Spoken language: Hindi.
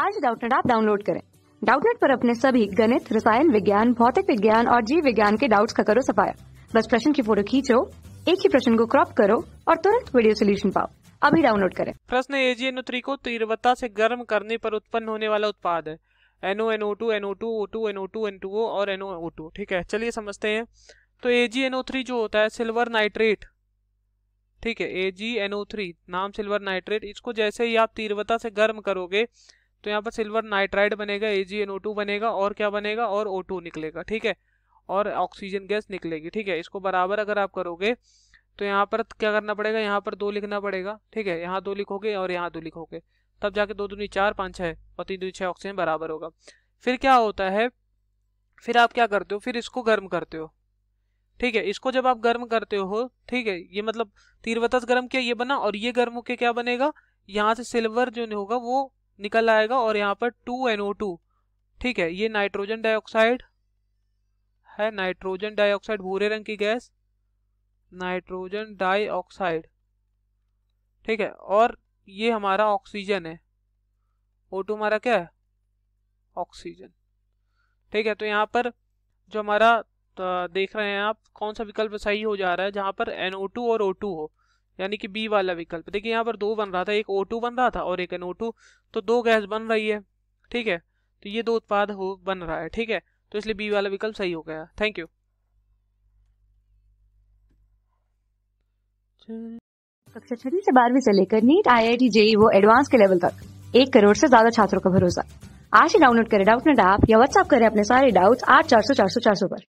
आज डाउटनेट आप डाउनलोड करें डाउटनेट पर अपने सभी गणित रसायन विज्ञान भौतिक विज्ञान और जीव विज्ञान के डाउट्स का करो सफाया बस प्रश्न की फोटो खींचो एक ही प्रश्न को क्रॉप करो और तुरंत वीडियो सोल्यूशन पाओ अभी डाउनलोड करें प्रश्न एजीएनओ थ्री को तीव्रता से गर्म करने पर उत्पन्न होने वाला उत्पाद है N O N O two N O two O two N O two N two O और एनओ ओ टू ठीक है चलिए समझते हैं तो एजीएनओ थ्री जो होता है सिल्वर नाइट्रेट ठीक है एजीएनओ थ्री नाम सिल्वर नाइट्रेट इसको जैसे ही आप तीव्रता से गर्म करोगे तो यहाँ पर सिल्वर नाइट्राइड बनेगा ए AgNO2 बनेगा और क्या बनेगा और O2 निकलेगा ठीक है और ऑक्सीजन गैस निकलेगी ठीक है इसको बराबर अगर आप करोगे तो यहाँ पर क्या करना पड़ेगा यहाँ पर दो लिखना पड़ेगा ठीक है यहाँ दो लिखोगे और यहाँ दो लिखोगे तब जाके दो दूनी चार पाँच छः और तीन दूनी छः ऑक्सीजन बराबर होगा फिर क्या होता है फिर आप क्या करते हो फिर इसको गर्म करते हो ठीक है इसको जब आप गर्म करते हो ठीक है ये मतलब तीर्वतस गर्म किया ये बना और ये गर्म होके क्या बनेगा यहाँ से सिल्वर जो होगा वो निकल आएगा और यहाँ पर टू एन ओ टू ठीक है ये नाइट्रोजन डाइऑक्साइड है नाइट्रोजन डाइऑक्साइड भूरे रंग की गैस नाइट्रोजन डाइऑक्साइड ठीक है और ये हमारा ऑक्सीजन है ओ टू हमारा क्या है ऑक्सीजन ठीक है तो यहाँ पर जो हमारा देख रहे हैं आप कौन सा विकल्प सही हो जा रहा है जहाँ पर एन ओ टू और ओ टू हो यानी कि बी वाला विकल्प देखिए यहाँ पर दो बन रहा था एक ओ बन रहा था और एक एन तो दो गैस बन रही है ठीक है तो ये दो उत्पाद हो बन रहा है ठीक है तो इसलिए बी वाला विकल्प सही हो गया थैंक यू कक्षा छठी से बारहवीं से लेकर NEET I I T JEE वो एडवांस के लेवल तक एक करोड़ से ज्यादा छात्रों का भरोसा आज ही डाउनलोड करें डाउट नेट ऐप या व्हाट्सअप करें अपने सारे डाउट्स आठ चार सौ चार सौ चार सौ पर